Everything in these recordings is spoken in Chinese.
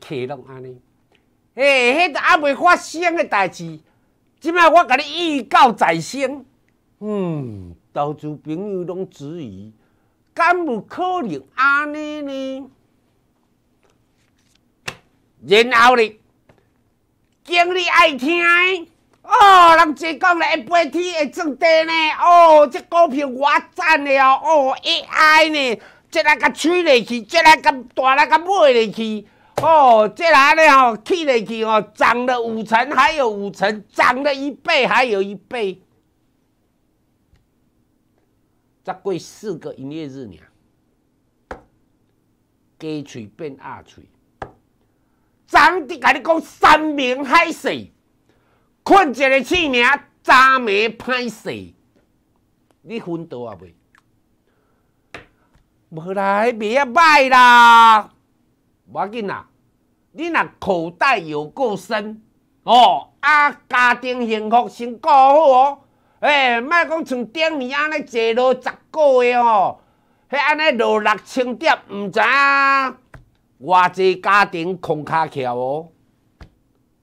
起拢安尼，迄个还袂发生诶代志，即摆我甲你预告在先。嗯，投资朋友拢质疑，敢有可能安尼呢？然后呢，经理爱听哦，人侪讲来，一天会涨跌呢。哦，即股票我赞了。哦，AI 呢，即来甲吹落去，即来甲大来甲买落去。哦，这来呢吼，去来去哦，涨了五成，还有五成，涨了一倍，还有一倍，再过四个营业日呢，鸡喙变鸭喙，山的跟你讲山明海誓，困一个次名渣眉歹势，你昏倒啊未？无啦，还袂要啦。无要紧啦，你若口袋有够深哦，啊，家庭幸福，先过好哦。诶，莫讲像顶年安尼坐落十个月哦，迄安尼落六千点，毋知影偌济家庭空卡翘哦。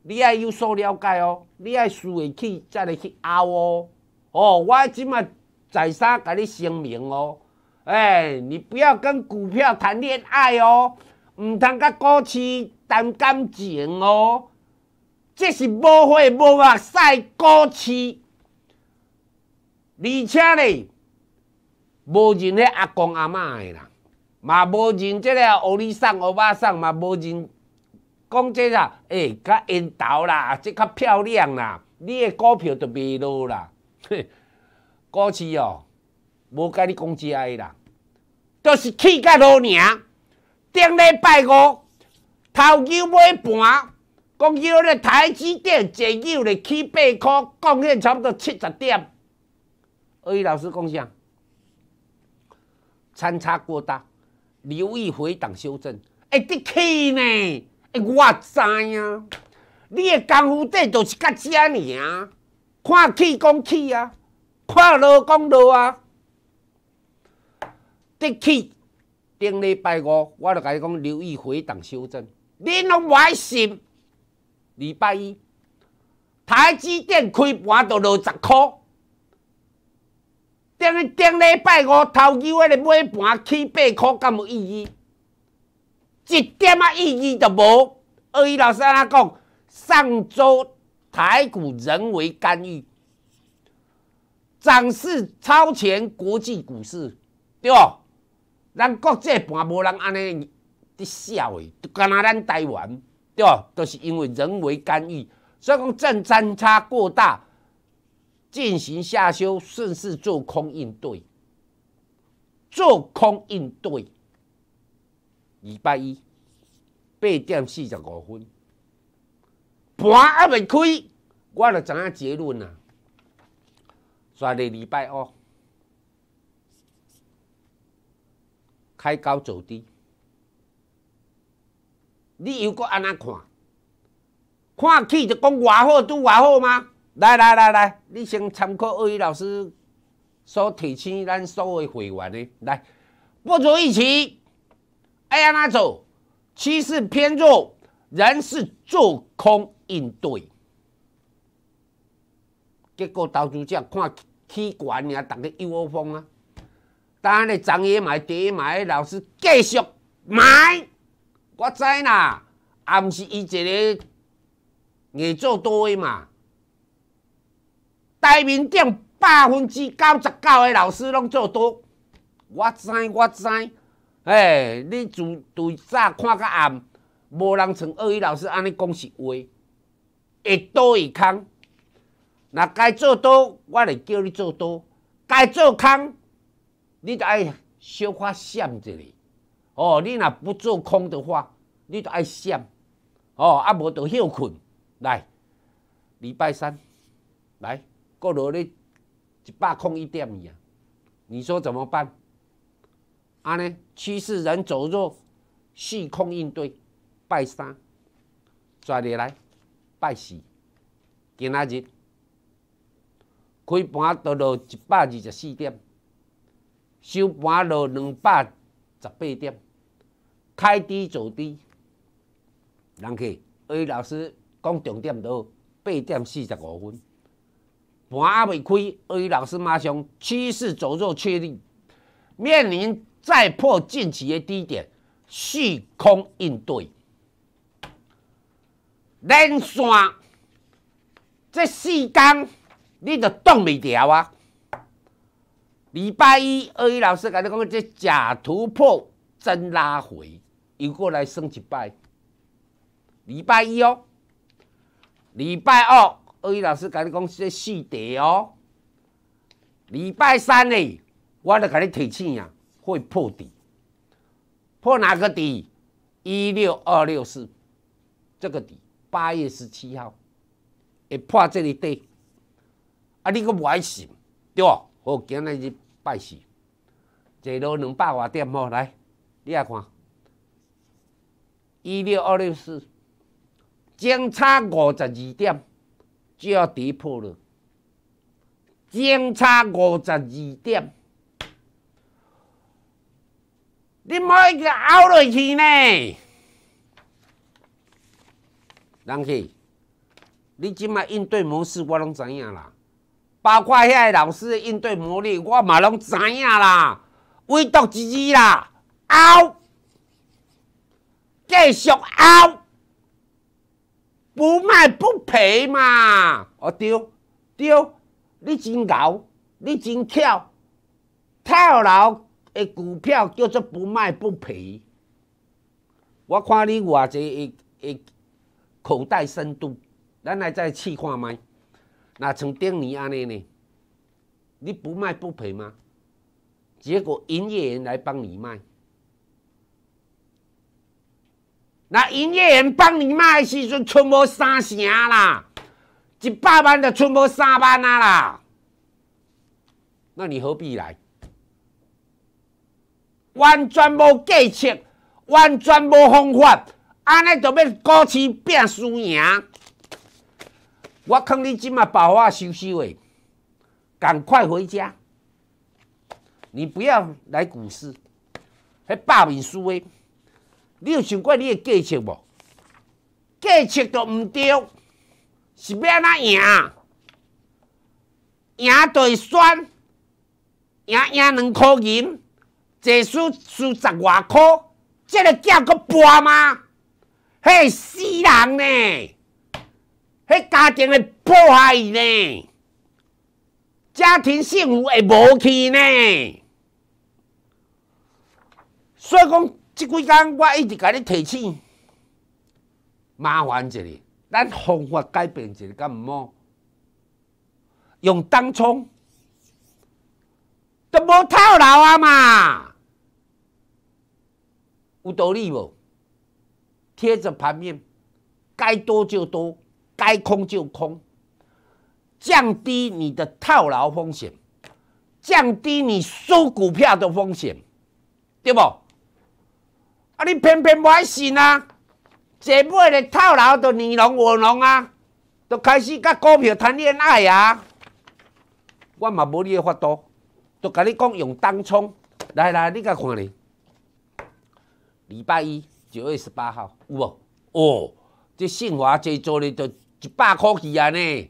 你爱有所了解哦，你爱输会去，再来去拗哦。哦，我即满再三甲你声明哦，诶，你不要跟股票谈恋爱哦。毋通甲股市谈感情哦，这是无血无肉屎股市，而且呢，无认迄阿公阿嬷诶人，嘛无认即个乌里桑乌巴桑，嘛无认，讲即个诶较缘投啦，即较漂亮啦，你诶股票就袂落啦，股 市哦，无甲你讲遮诶人，都是气甲老娘。上礼拜五，头球买盘，国球咧台积电一球咧起八箍，贡献差不多七十点。二一老师讲啥？参差过大，留意回档修正。哎，得去呢！我知啊，你嘅功夫底就是甲遮尔啊，看起讲起啊，看落讲落啊，得去。顶礼拜五，我就甲你讲，留意回档修正。恁拢歪心！礼拜一，台积电开盘就落十块。顶顶礼拜五，投机伙来买盘起八块，敢无意义，一点啊意义都无。二姨老师安怎讲？上周台股人为干预，涨势超前国际股市，对咱国际盘无人安尼伫笑诶，就若咱台湾对吧？都是因为人为干预，所以讲正振差过大，进行下修顺势做空应对，做空应对。礼拜一八点四十五分盘还未开，我著知影结论啦，昨日礼拜五。开高走低，你又过安那看？看去就讲外好拄外好吗？来来来来，你先参考二一老师所提醒咱所有会员的来，不足一钱，安那走？趋势偏弱，人是做空应对，结果投资者看起高，也逐个一窝蜂啊！当然嘞，也买、第也买，老师继续买。我知啦，也毋是伊一个会做多的嘛。台面顶百分之九十九的老师拢做多。我知，我知。嘿，你自对早看到暗，无人像二姨老师安尼讲实话，会多会空。若该做多，我来叫你做多；该做空。你就爱小花闪一下。哦，你若不做空的话，你就爱闪，哦，啊，无就休困来。礼拜三来，阁落咧一百空一点啊，你说怎么办？安尼趋势人走弱，虚空应对，拜三，昨日来拜四，今仔日开盘都落一百二十四点。收盘落两百十八点，开低走低，人客，二老师讲重点到八点四十五分，盘阿未开，二老师马上趋势走弱确立，面临再破近期的低点，蓄空应对。连线，这四天你都挡未住啊！礼拜一，二一老师跟你讲，这假突破，真拉回，又过来升一拜。礼拜一哦，礼拜二，二一老师跟你讲，这四跌哦。礼拜三呢，我来跟你提醒啊，会破底，破哪个底？一六二六四这个底，八月十七号会破这里底，啊，你个不爱信，对不？我今日拜四，坐到两百外点哦，来，你来看，一六二六四，相差五十二点就要跌破了，相差五十二点，你买个好落去呢？人去，你即卖应对模式我拢知影啦。包括遐个老师应对魔力，我嘛拢知影啦，唯独一己啦，嗷，继续嗷，不卖不赔嘛！我丢丢，你真牛，你真巧，套牢的股票叫做不卖不赔。我看你偌济会会口袋深度，咱来再试看卖。那从顶年安尼呢？你不卖不赔吗？结果营业员来帮你卖，那营业员帮你卖时阵，剩无三成啦，一百万就剩无三万啊啦。那你何必来？完全无计策，完全无方法，安尼就要股市拼输赢。我看你，今嘛把话收收诶，赶快回家，你不要来股市，还百米输诶。你有想过你的计策无？计策都毋对，是要安怎赢赢对选，赢赢两箍银，一输输十外箍，这个叫阁跋吗？嘿，死人呢！迄家庭会破坏呢，家庭幸福会无去呢。所以讲，即几天我一直甲你提醒，麻烦一下，咱方法改变一下，敢毋么？用当冲，都无套牢啊嘛，有道理无？贴着盘面，该多就多。该空就空，降低你的套牢风险，降低你收股票的风险，对不？啊，你偏偏不信啊，这买的套牢就你侬我侬啊，都开始甲股票谈恋爱啊！我嘛无你嘅法度，都甲你讲用当冲，来来，你甲看哩。礼拜一九月十八号有无？哦，这新华这周你。都。一百箍是安尼，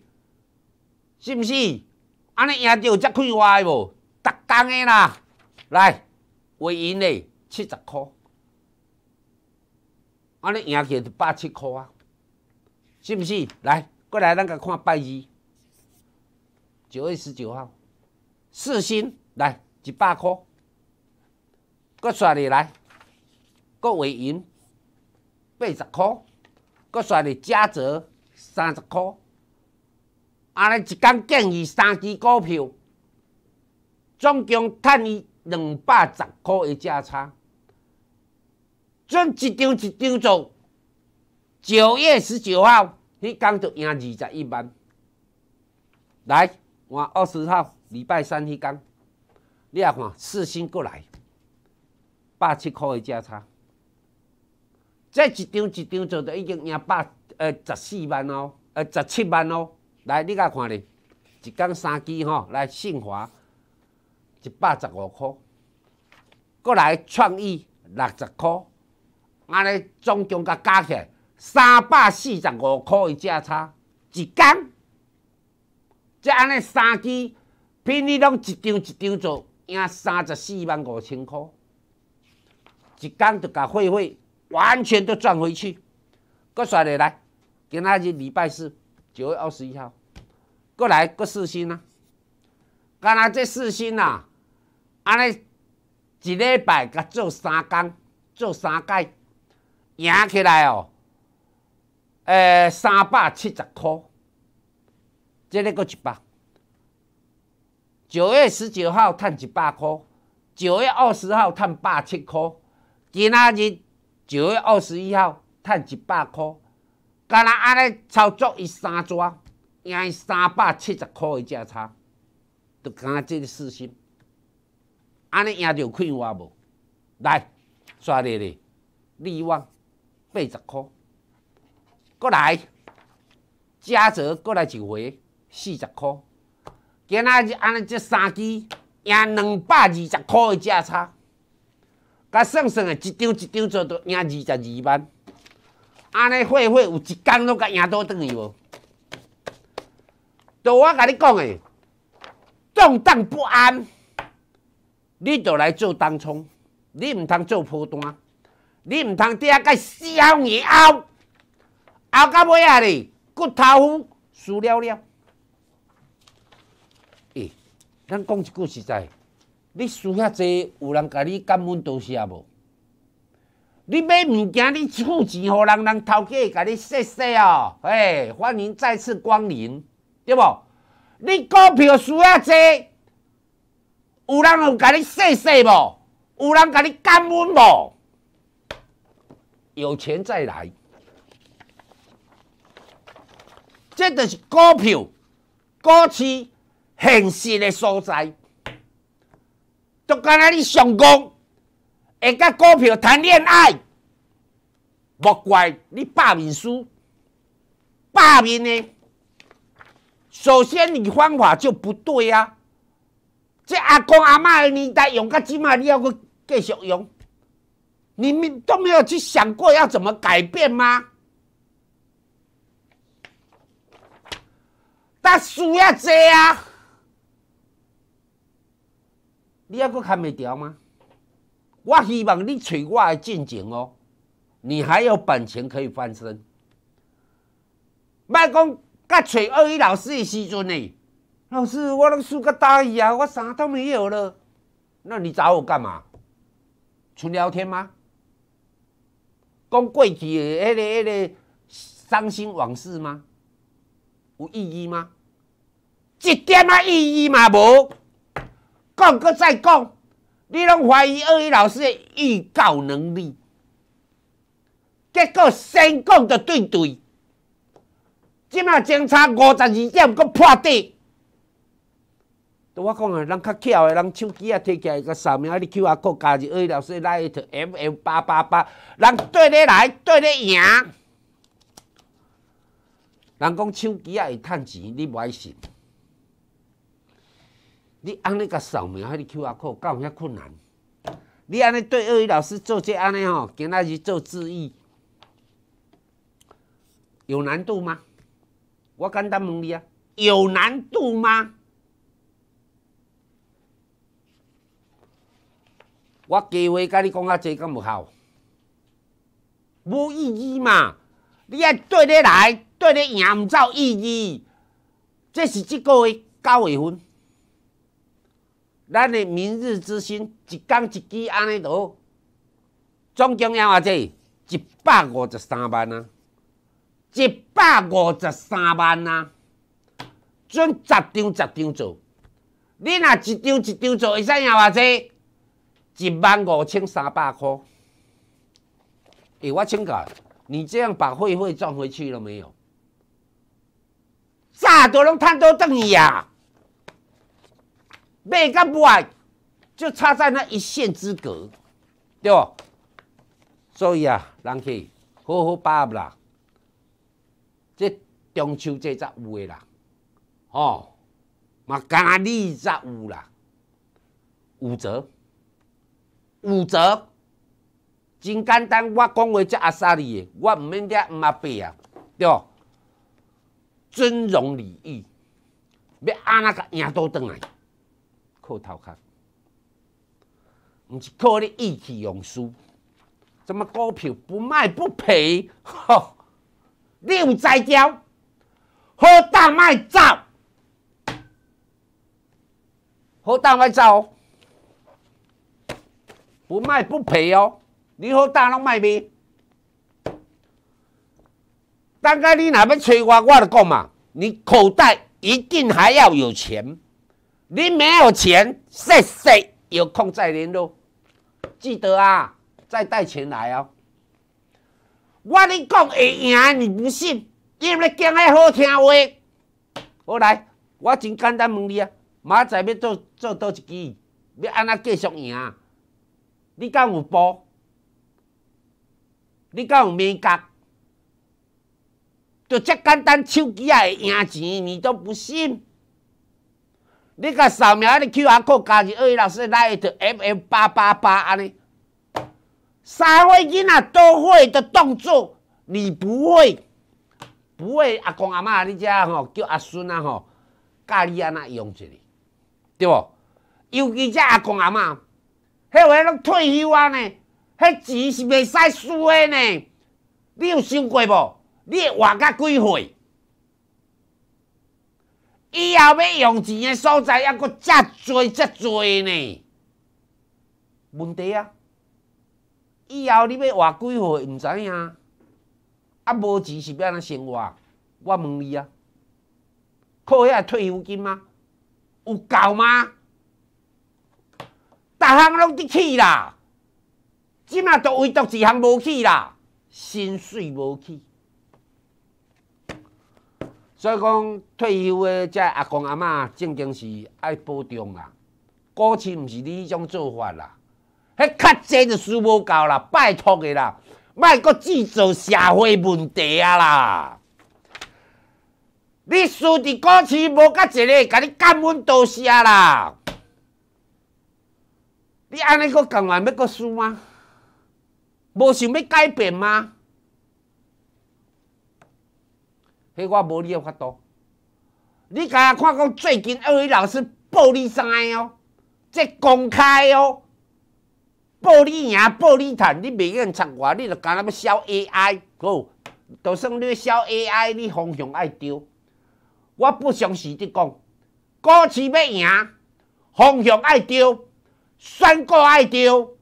是毋是？安尼赢着才快活无？逐工诶啦，来，为赢诶七十箍，安尼赢起就百七箍啊，是毋是？来，过来咱甲看百二，九月十九号，四星来一百箍，搁算你来，搁为赢八十箍，阁甩你加折。三十箍。啊！来一天建议三支股票，总共赚了两百十箍的价差。准一张一张做，九月十九号，迄天就赢二十一万。来，换二十号礼拜三迄天，你啊看四星过来，百七箍的价差。这一张一张做，就已经赢百。呃，十四万哦，呃，十七万哦。来，你甲看咧，一工三支吼，来信华一百十五块，搁来创意六十块，安尼总共甲加起来三百四十五块一价差，一工，即安尼三支，平日拢一张一张做，赢三十四万五千块，一工就甲会会完全都赚回去，搁甩下来。今仔日礼拜四，九月二十一号，过来搁试新啦。干那这试新啦，安尼一礼拜甲做三工，做三届，赢起来哦。诶，三百七十箍，这个搁一百。九月十九号赚一百箍，九月二十号赚百七箍，今仔日九月二十一号赚一百箍。敢若安尼操作伊三逝，赢伊三百七十箍的价差，就若即个四心，安尼赢着快活无？来，刷咧列，利旺八十箍，搁来加者搁来一回四十箍，今仔日安尼即三支赢两百二十箍的价差，甲算算啊，一张一张做做赢二十二万。安尼，会会有一工都甲赢倒转去无？就我甲你讲诶，动荡不安，你就来做当冲，你毋通做铺单，你毋通伫遐甲烧耳熬，熬到尾啊哩，骨头输了了。诶，咱讲一句实在，你输遐济，有人甲你感恩多谢无？你买物件，你付钱，互人人头家甲你说说哦，哎，欢迎再次光临，对无？你股票输啊做，有人有甲你说说无？有人甲你干闷无？有钱再来。这就是股票、股市现实的所在，就敢那你上讲。会甲股票谈恋爱，莫怪你败面输，败面呢？首先你方法就不对啊！这阿公阿妈的年代用个芝麻，你要去继续用？你们都没有去想过要怎么改变吗？但输要怎样？你要去看得掉吗？我希望你找我的进景哦，你还有本钱可以翻身，莫讲甲找二姨老师的时阵呢，老师我拢输个大意啊，我啥都没有了，那你找我干嘛？纯聊天吗？讲过去的那个那个伤心往事吗？有意义吗？一点啊意义嘛无，讲搁再讲。你拢怀疑鳄鱼老师的预告能力，结果先讲的对对，即仔相差五十二点，阁破底。我讲啊，人较巧的，人手机啊摕起个啥扫描你去 d e 加入鳄鱼老师拉的 M M 八八八，人对你来，对你赢。人讲手机啊会趁钱，你无爱信。你安尼甲扫描，迄个 Q R code 有遐困难。你安尼对二语老师做这安尼吼，今仔日做字义有难度吗？我简单问你啊，有难度吗？我计划甲你讲下这，敢无效，无意义嘛？你爱对你来，对你赢唔有意义。这是即个月九月份。咱的明日之星，一天一天，安尼多，总金额偌济？一百五十三万啊！一百五十三万啊！准十张十张做，你若一张一张做，会使赢偌济？一万五千三百块。哎，我请教，你这样把会费赚回去了没有？啥都拢赚到等于啊！袂甲卖就差在那一线之隔，对不？所以啊，人去好好把握啦。这中秋节则有诶啦，哦，嘛咖你则有啦，五折，五折，真简单。我讲话只阿萨利诶，我毋免遐毋阿变啊，对。尊荣礼义，要安那甲赢倒顿来。靠淘气，不是靠你意气用事。怎么股票不卖不赔？哈，你有在教？何大卖造？何大卖造？不卖不赔哦。你何大拢卖咪？但个你若要吹我，我就讲嘛，你口袋一定还要有钱。你没有钱，谢谢。有空再联络，记得啊，再带钱来哦。我恁讲会赢，你不信，因来讲个好听话。好来，我真简单问你啊，明仔要做做多一期，要安那继续赢啊？你敢有波？你敢有秘诀？就这简单，手机也会赢钱，你都不信？你甲扫描你 Q R code 加二二六四 n i g h M 八八八安尼，三岁囡仔都会的动作，你不会？不会？阿公阿妈啊！你只吼叫阿孙啊吼，教你安那用子哩，对无？尤其遮阿公阿妈，迄位拢退休啊呢，迄钱是袂使输的呢。你有想过无？你会活到几岁？以后要用钱的所在，还阁遮侪遮侪呢？问题啊！以后你要活几岁，毋知影。啊，无钱是要安怎生活？我问你啊，靠遐退休金吗？有够吗？逐项拢得去啦，即马都唯独一项无去啦，薪水无去。所以讲，退休的这阿公阿嬷正经是爱保重啦。股市毋是你种做法啦，迄较济就输无够啦，拜托的啦，莫阁制造社会问题啊啦！你输伫股市无较济咧，甲你感恩多谢啦。你安尼阁甘愿要阁输吗？无想要改变吗？彼我无你诶发度。你家看讲最近二位老师报你啥哦？即公开哦，报你赢、报你赚，你袂瘾插我，你著干若要消 AI，好？就算你消 AI，你方向爱丢。我不相信你讲，股市要赢，方向爱丢，选股爱丢，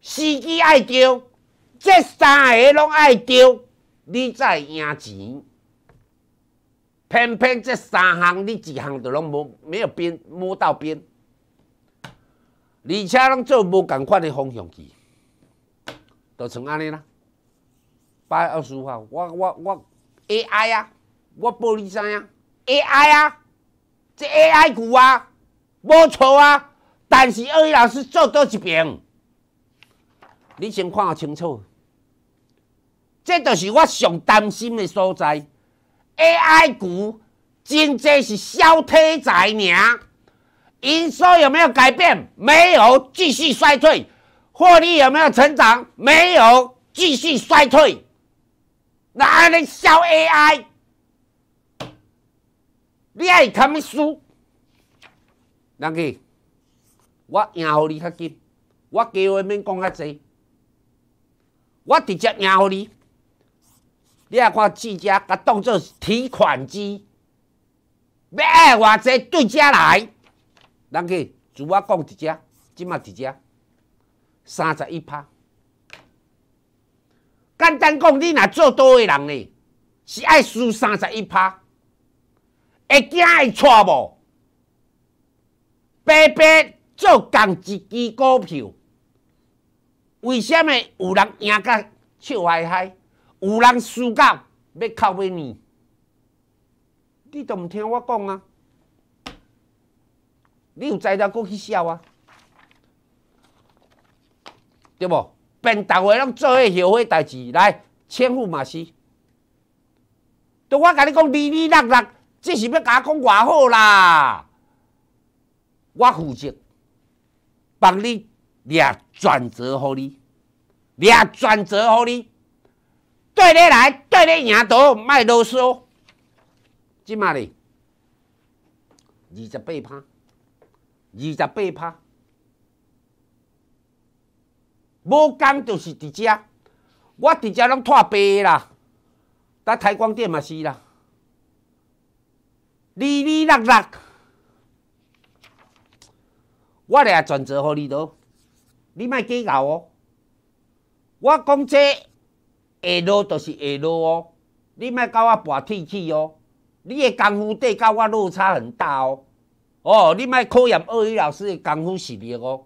时机爱丢，即三个拢爱丢，你才赢钱。偏偏这三项你一项都拢无没有边，摸到边，而且拢做无共款的方向机，就成安尼啦。八月二十五号，我我我 AI 啊，我报你知影 a i 啊，这 AI 股啊，无错啊，但是二位老师做倒一边，你先看清楚，这就是我上担心的所在。AI 股真济是消退在零，营收有没有改变？没有，继续衰退。获利有没有成长？没有，继续衰退。哪尼消 AI？你爱看么书？哪个？我赢好你较紧，我计划免讲较济，我直接赢好你。你啊，看这家甲当做提款机，要爱偌济对家来，人去主啊讲一只，即卖一只三十一趴。简单讲，你若做多诶人呢，是爱输三十一趴，会惊会错无？白白做共一支股票，为啥物有人赢甲笑嗨嗨？有人输到要哭要尿，你都毋听我讲啊！你有才再过去笑啊？对无？变，大家拢做迄后悔代志来千呼万使。都我甲你讲，里里落落，这是要甲我讲偌好啦！我负责，帮你掠转折，互你，掠转折，互你。对你来，对你赢多，卖啰嗦。即嘛哩，二十八趴，二十八趴，无讲就是伫遮，我伫遮拢脱白啦，搭台光电嘛是啦，里里落落，我来转折互你都，你卖计较哦，我讲这。下落就是下落哦，你莫甲我跋天气哦，你的功夫底搞我落差很大哦，哦，你莫考验二鱼老师的功夫实力哦，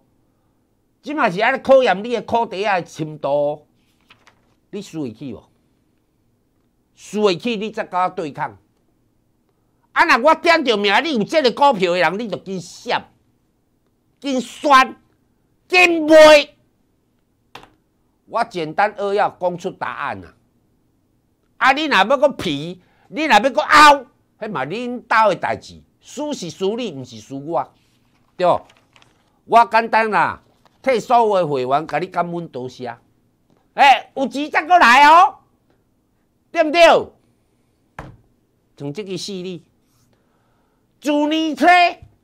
即嘛是安尼考验你的考题啊的深度，你输会起无？输会起你才我对抗。啊，若我点着名，你有即个股票的人，你就紧削、紧甩、紧卖。我简单扼要讲出答案啊！啊，你若要个皮，你若要个凹，嘿嘛，恁兜的代志输是输你，毋是输我，对我简单啦，替所有会员甲你感恩多谢。诶，有钱只过来哦？对毋对？从这个事力，助力车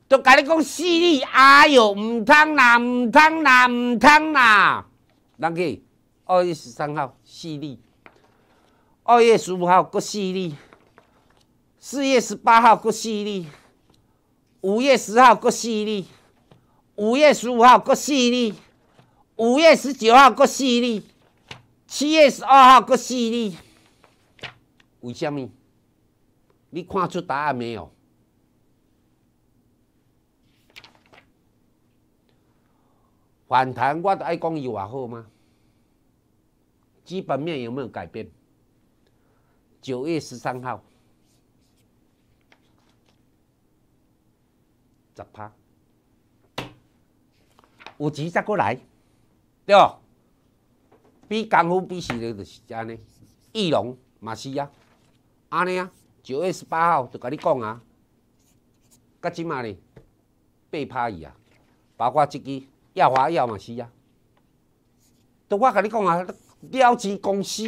都甲你讲势力哎哟，唔通啦，唔通啦，唔通啦，人去。二月十三号四例，二月十五号过四例，四月十八号过四例，五月十号过四例，五月十五号过四例，五月十九号过四例，七月十二号过四例。为什么？你看出答案没有？反弹我爱讲有瓦好吗？基本面有没有改变？九月十三号，十趴，有钱再过来，对哦。比功夫比实力就是安尼。翼龙嘛是啊，安尼啊。九月十八号就甲你讲啊，甲即马呢，八趴二啊，包括这支亚华耀嘛是啊，都我甲你讲啊。标旗公司，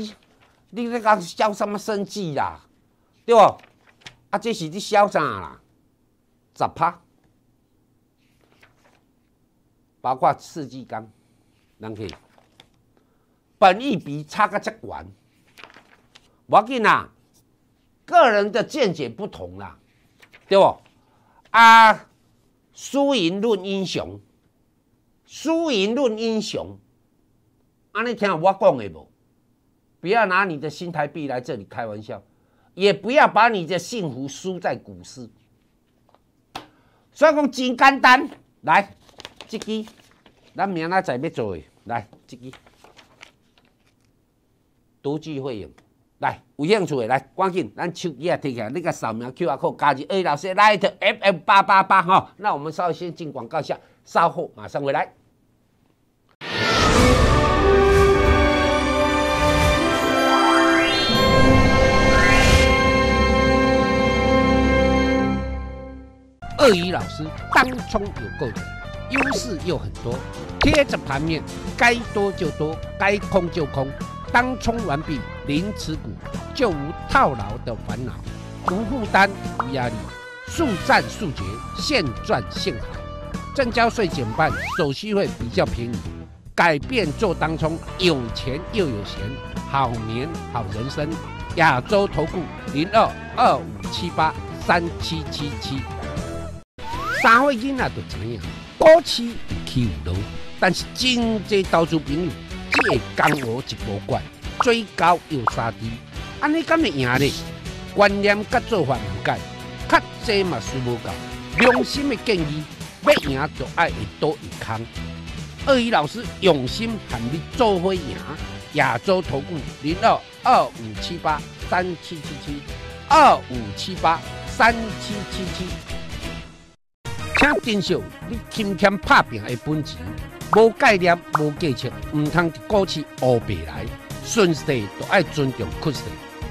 你在个嚣张啊，生计啦，对不？啊，这是你嚣张啦，杂拍，包括四季钢，能去，本意比差个只关。我讲啦，个人的见解不同啦，对不？啊，输赢论英雄，输赢论英雄。阿你听我讲的无？不要拿你的心态币来这里开玩笑，也不要把你的幸福输在股市。所以讲真简单，来，这支，咱明仔载要做的，来这支，独具慧眼，来，有兴趣的来，赶紧，咱手机也提起来，你个扫描 QR Code，加入 A 老师 Light FM 八八八哈。那我们稍微先进广告下，稍后马上回来。鳄鱼老师当冲有够准，优势又很多，贴着盘面，该多就多，该空就空，当冲完毕零持股，就无套牢的烦恼，无负担无压力，速战速决，现赚现好。正交税减半，手续费比较便宜，改变做当冲，有钱又有闲，好年好人生。亚洲投顾零二二五七八三七七七。三岁囡仔都知影，股市有起有落，但是真济投资朋友只会跟我一播怪，最高又杀低，安尼敢会赢呢？观念甲做法唔改，较济嘛输无到。良心嘅建议，要赢就爱一多一空。鳄鱼老师用心喊你做会赢，亚洲投顾零二二五七八三七七七二五七八三七七七。请珍惜你天天拍拼的本钱，无概念、无技巧，唔通就过去学别来。顺势都爱尊重趋势，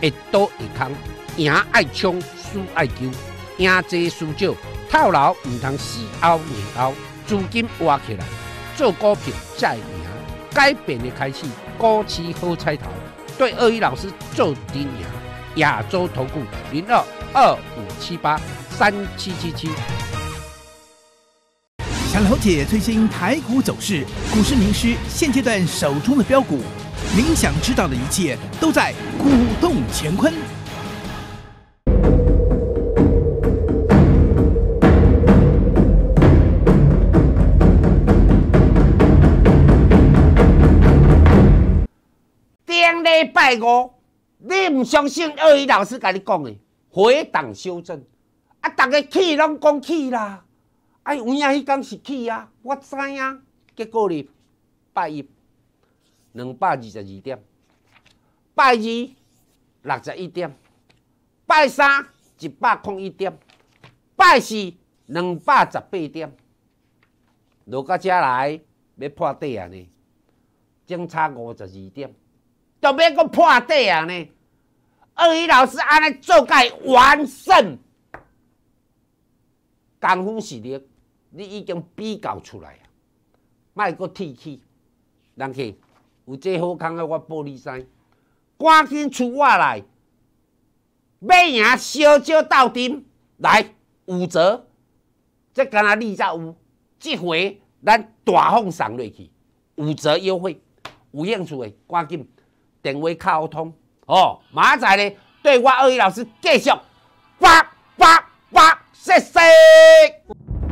一多一空，赢爱冲，输爱救，赢多输少，套牢唔通死熬、硬熬，资金活起来，做股票再赢。改变的开始，股市好彩头，对鳄鱼老师做点赢，亚洲投顾零二二五七八三七七七。想了解最新台股走势，股市名师现阶段手中的标股，您想知道的一切都在《股动乾坤》。顶礼拜五，你唔相信二姨老师甲你讲嘅回档修正，啊，大家气拢讲气啦。哎，有影迄天是去啊，我知啊。结果哩，拜一两百二十二点，拜二六十一点，拜三一百空一点，拜四两百十八点，落到遮来要破底啊呢，相差五十二点，都要搁破底啊呢。鳄鱼老师安尼做盖完胜，功夫实力。你已经比较出来啊，卖阁提起，人去有这好康个我玻璃山，赶紧出我来，买赢烧酒斗阵来五折，这敢若你则有，这回咱大放送落去五折优惠，有兴趣个赶紧电话卡通哦，马仔日对我二位老师继续八八八谢谢。